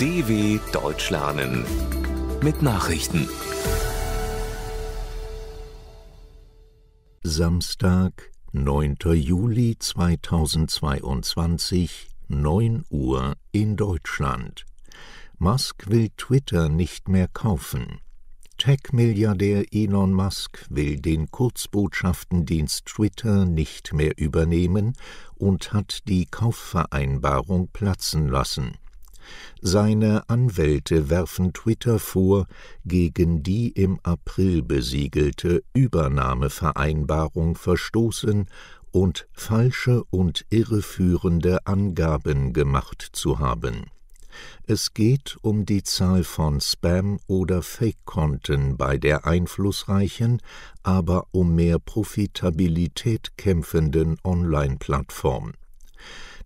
DW Deutsch lernen mit Nachrichten. Samstag, 9. Juli 2022, 9 Uhr in Deutschland. Musk will Twitter nicht mehr kaufen. Tech-Milliardär Elon Musk will den Kurzbotschaftendienst Twitter nicht mehr übernehmen und hat die Kaufvereinbarung platzen lassen. Seine Anwälte werfen Twitter vor, gegen die im April besiegelte Übernahmevereinbarung verstoßen und falsche und irreführende Angaben gemacht zu haben. Es geht um die Zahl von Spam- oder Fake-Konten bei der einflussreichen, aber um mehr Profitabilität kämpfenden Online-Plattform.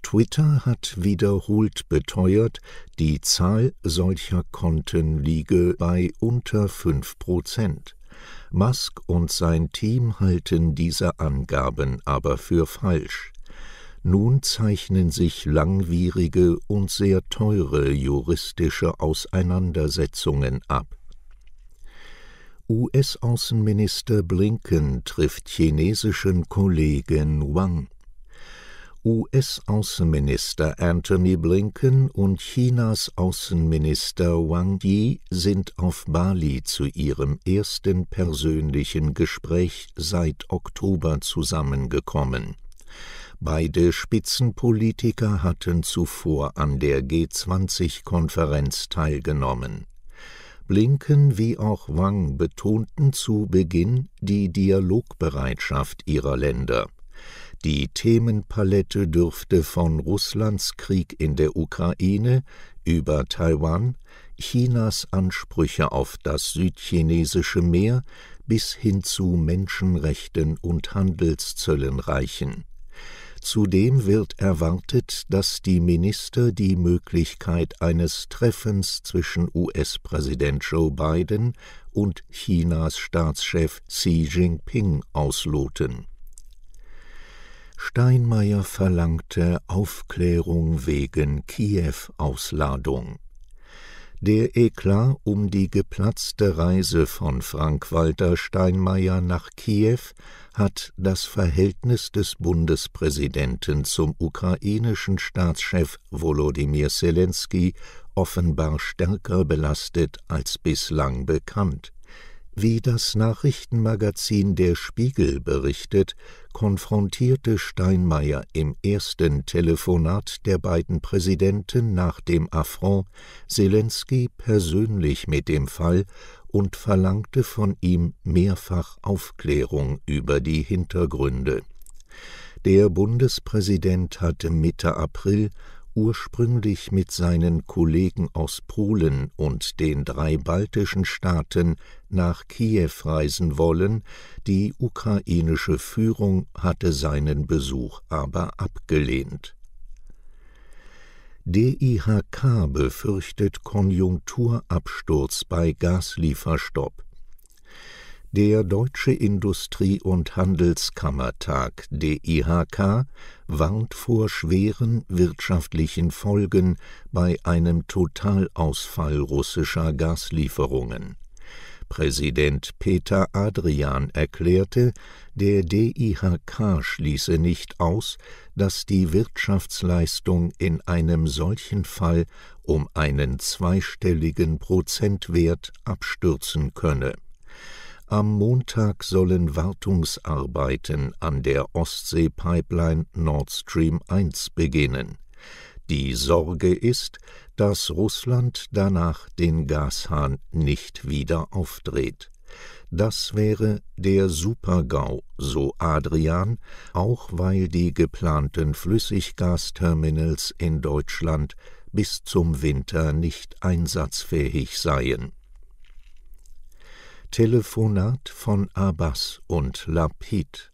Twitter hat wiederholt beteuert, die Zahl solcher Konten liege bei unter 5 Prozent. Musk und sein Team halten diese Angaben aber für falsch. Nun zeichnen sich langwierige und sehr teure juristische Auseinandersetzungen ab. US-Außenminister Blinken trifft chinesischen Kollegen Wang. US-Außenminister Anthony Blinken und Chinas Außenminister Wang Yi sind auf Bali zu ihrem ersten persönlichen Gespräch seit Oktober zusammengekommen. Beide Spitzenpolitiker hatten zuvor an der G20-Konferenz teilgenommen. Blinken wie auch Wang betonten zu Beginn die Dialogbereitschaft ihrer Länder. Die Themenpalette dürfte von Russlands Krieg in der Ukraine über Taiwan, Chinas Ansprüche auf das südchinesische Meer bis hin zu Menschenrechten und Handelszöllen reichen. Zudem wird erwartet, dass die Minister die Möglichkeit eines Treffens zwischen US-Präsident Joe Biden und Chinas Staatschef Xi Jinping ausloten Steinmeier verlangte Aufklärung wegen Kiew-Ausladung. Der Eklat um die geplatzte Reise von Frank-Walter Steinmeier nach Kiew hat das Verhältnis des Bundespräsidenten zum ukrainischen Staatschef Volodymyr Zelensky offenbar stärker belastet als bislang bekannt. Wie das Nachrichtenmagazin Der Spiegel berichtet, konfrontierte Steinmeier im ersten Telefonat der beiden Präsidenten nach dem Affront Selensky persönlich mit dem Fall und verlangte von ihm mehrfach Aufklärung über die Hintergründe. Der Bundespräsident hatte Mitte April ursprünglich mit seinen Kollegen aus Polen und den drei baltischen Staaten nach Kiew reisen wollen, die ukrainische Führung hatte seinen Besuch aber abgelehnt. DIHK befürchtet Konjunkturabsturz bei Gaslieferstopp. Der Deutsche Industrie- und Handelskammertag DIHK warnt vor schweren wirtschaftlichen Folgen bei einem Totalausfall russischer Gaslieferungen. Präsident Peter Adrian erklärte, der DIHK schließe nicht aus, dass die Wirtschaftsleistung in einem solchen Fall um einen zweistelligen Prozentwert abstürzen könne am Montag sollen Wartungsarbeiten an der Ostsee-Pipeline Nord Stream 1 beginnen. Die Sorge ist, dass Russland danach den Gashahn nicht wieder aufdreht. Das wäre der Supergau, so Adrian, auch weil die geplanten Flüssiggasterminals in Deutschland bis zum Winter nicht einsatzfähig seien. Telefonat von Abbas und Lapid.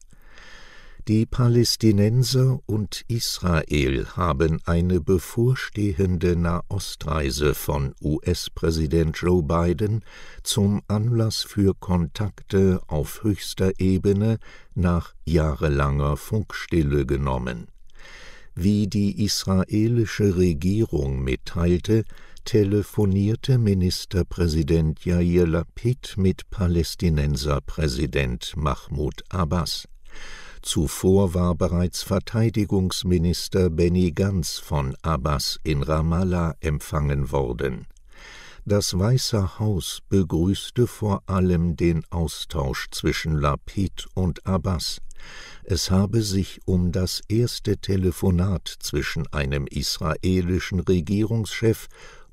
Die Palästinenser und Israel haben eine bevorstehende Nahostreise von US-Präsident Joe Biden zum Anlass für Kontakte auf höchster Ebene nach jahrelanger Funkstille genommen. Wie die israelische Regierung mitteilte, telefonierte Ministerpräsident Jair Lapid mit Palästinenserpräsident Mahmoud Abbas. Zuvor war bereits Verteidigungsminister Benny Ganz von Abbas in Ramallah empfangen worden. Das Weiße Haus begrüßte vor allem den Austausch zwischen Lapid und Abbas. Es habe sich um das erste Telefonat zwischen einem israelischen Regierungschef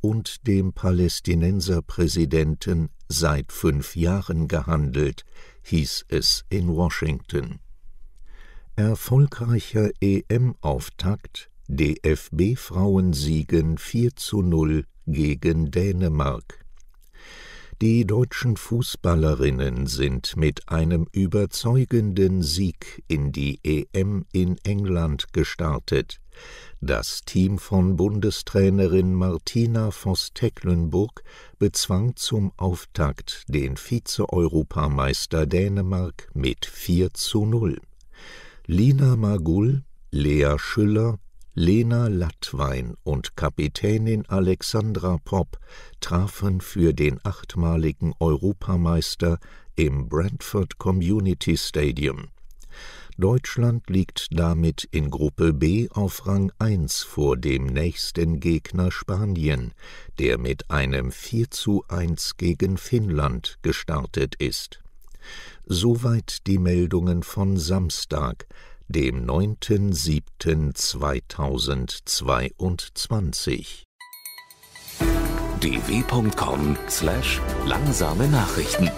und dem Palästinenserpräsidenten seit fünf Jahren gehandelt, hieß es in Washington. Erfolgreicher EM-Auftakt DFB-Frauen siegen 4 zu 0 gegen Dänemark. Die deutschen Fußballerinnen sind mit einem überzeugenden Sieg in die EM in England gestartet. Das Team von Bundestrainerin Martina Voss-Tecklenburg bezwang zum Auftakt den Vize-Europameister Dänemark mit 4 zu 0. Lina Magull, Lea Schüller, Lena Lattwein und Kapitänin Alexandra Popp trafen für den achtmaligen Europameister im Brentford Community Stadium Deutschland liegt damit in Gruppe B auf Rang 1 vor dem nächsten Gegner Spanien, der mit einem 4 zu 1 gegen Finnland gestartet ist. Soweit die Meldungen von Samstag, dem 9.07.2022. dw.com/langsame Nachrichten